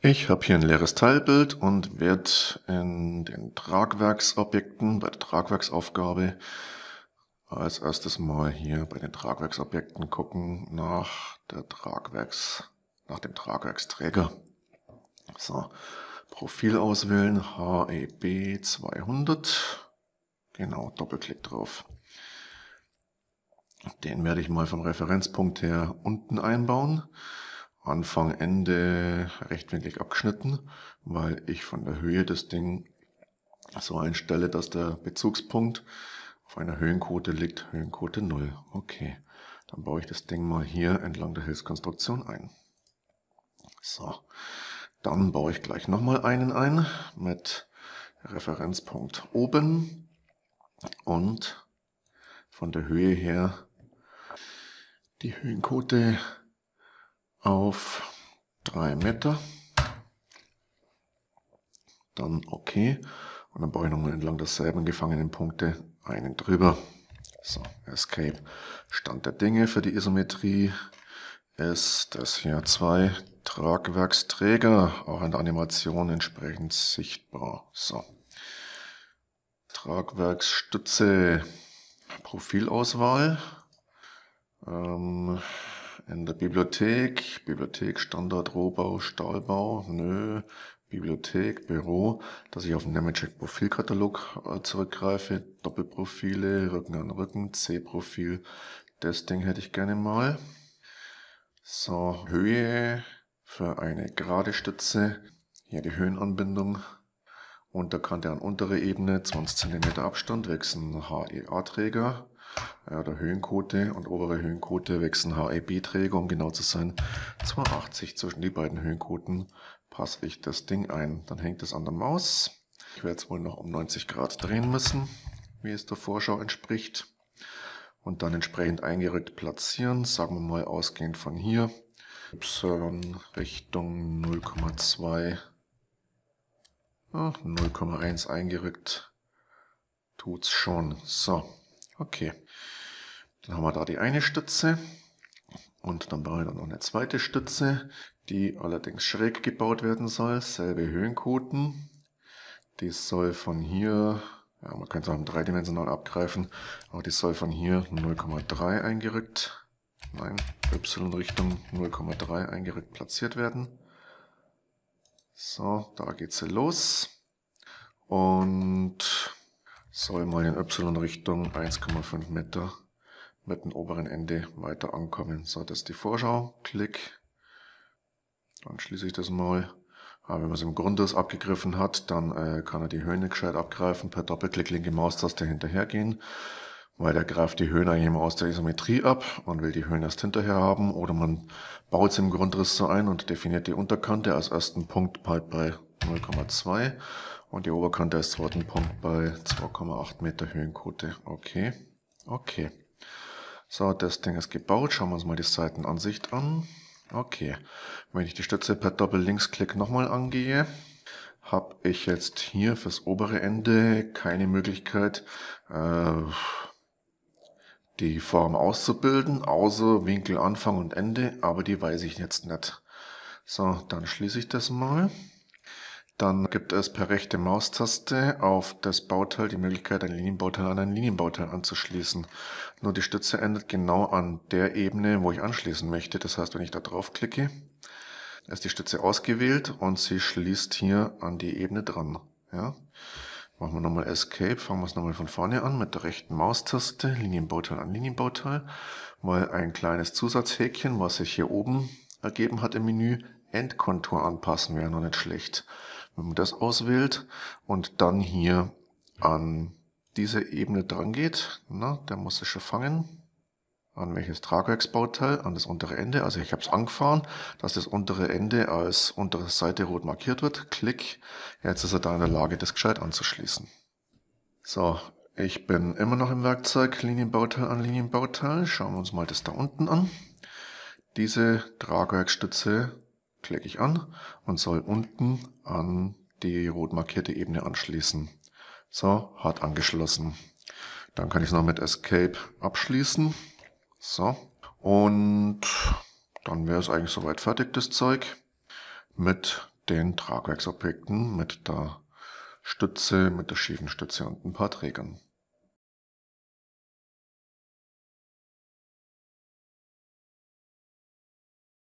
Ich habe hier ein leeres Teilbild und werde in den Tragwerksobjekten, bei der Tragwerksaufgabe, als erstes mal hier bei den Tragwerksobjekten gucken nach der Tragwerks, nach dem Tragwerksträger. So, Profil auswählen, HEB 200. Genau, Doppelklick drauf. Den werde ich mal vom Referenzpunkt her unten einbauen. Anfang, Ende rechtwinklig abgeschnitten, weil ich von der Höhe das Ding so einstelle, dass der Bezugspunkt auf einer Höhenquote liegt, Höhenquote 0. Okay, dann baue ich das Ding mal hier entlang der Hilfskonstruktion ein. So, dann baue ich gleich nochmal einen ein mit Referenzpunkt oben und von der Höhe her die Höhenquote auf 3 Meter. Dann okay. Und dann baue ich nochmal entlang derselben gefangenen Punkte einen drüber. So, Escape. Stand der Dinge für die Isometrie ist das hier zwei Tragwerksträger, auch in der Animation entsprechend sichtbar. So. Tragwerksstütze, Profilauswahl. Ähm, in der Bibliothek, Bibliothek, Standard, Rohbau, Stahlbau, nö, Bibliothek, Büro, dass ich auf den Nemetschek Profilkatalog äh, zurückgreife, Doppelprofile, Rücken an Rücken, C-Profil, das Ding hätte ich gerne mal. So, Höhe für eine gerade Stütze, hier die Höhenanbindung, und da kann der an untere Ebene 20 cm Abstand wechseln HEA-Träger ja, äh, der Höhenquote und obere Höhenquote wechseln HEB-Träger, um genau zu sein. 280 zwischen die beiden Höhenquoten passe ich das Ding ein. Dann hängt es an der Maus. Ich werde es wohl noch um 90 Grad drehen müssen, wie es der Vorschau entspricht. Und dann entsprechend eingerückt platzieren, sagen wir mal ausgehend von hier. Y ähm, Richtung 0,2 Ach, 0,1 eingerückt. Tut's schon. So, okay. Dann haben wir da die eine Stütze. Und dann brauchen wir dann noch eine zweite Stütze, die allerdings schräg gebaut werden soll. Selbe Höhenquoten. Die soll von hier, ja, man könnte es auch im dreidimensional abgreifen, aber die soll von hier 0,3 eingerückt, nein, Y-Richtung 0,3 eingerückt platziert werden. So, da geht's los. Und soll mal in Y-Richtung 1,5 Meter mit dem oberen Ende weiter ankommen. So, das ist die Vorschau. Klick. Dann schließe ich das mal. Aber ah, wenn man es im Grundriss abgegriffen hat, dann äh, kann er die Höhen gescheit abgreifen. Per Doppelklick linke Maustaste hinterhergehen weil der greift die Höhen eigentlich immer aus der Isometrie ab. Man will die Höhen erst hinterher haben oder man baut sie im Grundriss so ein und definiert die Unterkante als ersten Punkt halt bei 0,2 und die Oberkante als zweiten Punkt bei 2,8 Meter Höhenquote. Okay, okay. So, das Ding ist gebaut. Schauen wir uns mal die Seitenansicht an. Okay, wenn ich die Stütze per Doppel-Linksklick nochmal angehe, habe ich jetzt hier fürs obere Ende keine Möglichkeit, äh, die Form auszubilden, außer Winkel Anfang und Ende, aber die weiß ich jetzt nicht. So, dann schließe ich das mal. Dann gibt es per rechte Maustaste auf das Bauteil die Möglichkeit, ein Linienbauteil an ein Linienbauteil anzuschließen. Nur die Stütze endet genau an der Ebene, wo ich anschließen möchte. Das heißt, wenn ich da drauf klicke, ist die Stütze ausgewählt und sie schließt hier an die Ebene dran. Ja? Machen wir nochmal Escape, fangen wir es nochmal von vorne an mit der rechten Maustaste, Linienbauteil an Linienbauteil, weil ein kleines Zusatzhäkchen, was sich hier oben ergeben hat im Menü, Endkontur anpassen wäre noch nicht schlecht. Wenn man das auswählt und dann hier an diese Ebene dran geht, na, der muss sich schon fangen, an welches Tragwerksbauteil, an das untere Ende. Also ich habe es angefahren, dass das untere Ende als untere Seite rot markiert wird. Klick, jetzt ist er da in der Lage, das gescheit anzuschließen. So, ich bin immer noch im Werkzeug Linienbauteil an Linienbauteil. Schauen wir uns mal das da unten an. Diese Tragwerkstütze klicke ich an und soll unten an die rot markierte Ebene anschließen. So, hat angeschlossen. Dann kann ich es noch mit Escape abschließen. So. Und dann wäre es eigentlich soweit fertig, das Zeug. Mit den Tragwerksobjekten, mit der Stütze, mit der schiefen Stütze und ein paar Trägern.